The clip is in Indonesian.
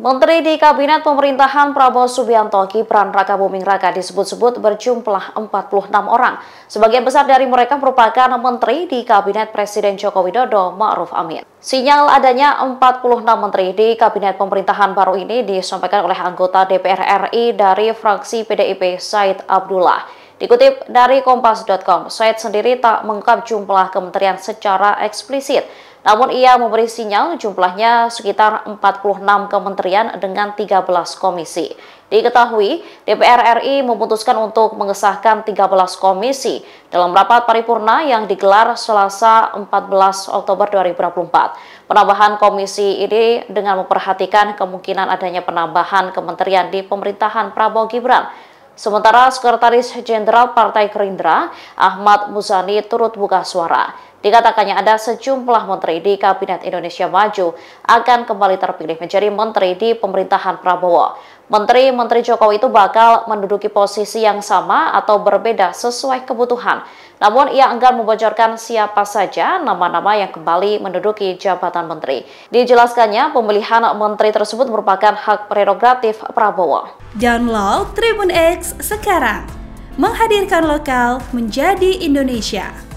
Menteri di Kabinet Pemerintahan Prabowo Subianto Kipran Raka Buming Raka disebut-sebut berjumlah 46 orang. Sebagian besar dari mereka merupakan menteri di Kabinet Presiden Joko Widodo Ma'ruf Amin. Sinyal adanya 46 menteri di Kabinet Pemerintahan baru ini disampaikan oleh anggota DPR RI dari fraksi PDIP Said Abdullah. Dikutip dari Kompas.com, Said sendiri tak mengungkap jumlah kementerian secara eksplisit. Namun ia memberi sinyal jumlahnya sekitar 46 kementerian dengan 13 komisi. Diketahui, DPR RI memutuskan untuk mengesahkan 13 komisi dalam rapat paripurna yang digelar Selasa 14 Oktober 2024. Penambahan komisi ini dengan memperhatikan kemungkinan adanya penambahan kementerian di pemerintahan Prabowo Gibran Sementara Sekretaris Jenderal Partai Gerindra, Ahmad Muzani turut buka suara. Dikatakannya ada sejumlah menteri di Kabinet Indonesia Maju akan kembali terpilih menjadi menteri di pemerintahan Prabowo. Menteri-menteri Jokowi itu bakal menduduki posisi yang sama atau berbeda sesuai kebutuhan. Namun ia enggan membocorkan siapa saja nama-nama yang kembali menduduki jabatan menteri. Dijelaskannya pemilihan menteri tersebut merupakan hak prerogatif Prabowo. Download Tribun X sekarang. Menghadirkan lokal menjadi Indonesia.